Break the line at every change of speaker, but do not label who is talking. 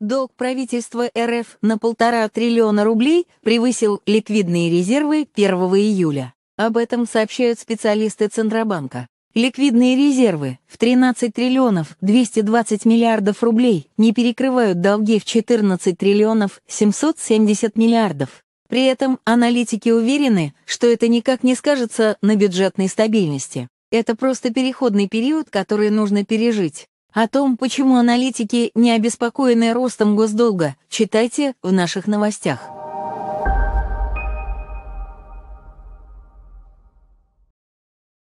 Долг правительства РФ на полтора триллиона рублей превысил ликвидные резервы 1 июля. Об этом сообщают специалисты Центробанка. Ликвидные резервы в 13 триллионов 220 миллиардов рублей не перекрывают долги в 14 триллионов 770 миллиардов. При этом аналитики уверены, что это никак не скажется на бюджетной стабильности. Это просто переходный период, который нужно пережить. О том, почему аналитики не обеспокоены ростом госдолга, читайте в наших новостях.